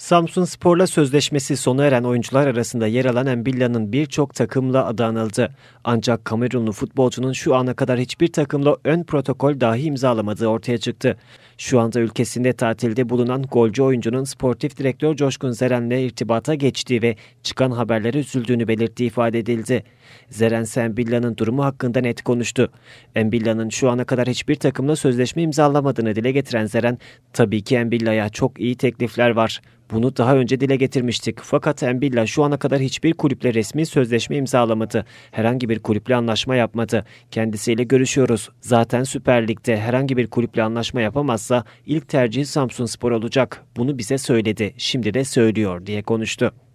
Samsun Spor'la sözleşmesi sona eren oyuncular arasında yer alan Embilla'nın birçok takımla adı anıldı. Ancak Kamerunlu futbolcunun şu ana kadar hiçbir takımla ön protokol dahi imzalamadığı ortaya çıktı. Şu anda ülkesinde tatilde bulunan golcü oyuncunun sportif direktör Coşkun Zeren'le irtibata geçtiği ve çıkan haberlere üzüldüğünü belirttiği ifade edildi. Zeren Embilla'nın durumu hakkında net konuştu. Embilla'nın şu ana kadar hiçbir takımla sözleşme imzalamadığını dile getiren Zeren, tabii ki Embilla'ya çok iyi teklifler var bunu daha önce dile getirmiştik. Fakat Embilla şu ana kadar hiçbir kulüple resmi sözleşme imzalamadı. Herhangi bir kulüple anlaşma yapmadı. Kendisiyle görüşüyoruz. Zaten Süper Lig'de herhangi bir kulüple anlaşma yapamazsa ilk tercihi Samsun Spor olacak. Bunu bize söyledi. Şimdi de söylüyor diye konuştu.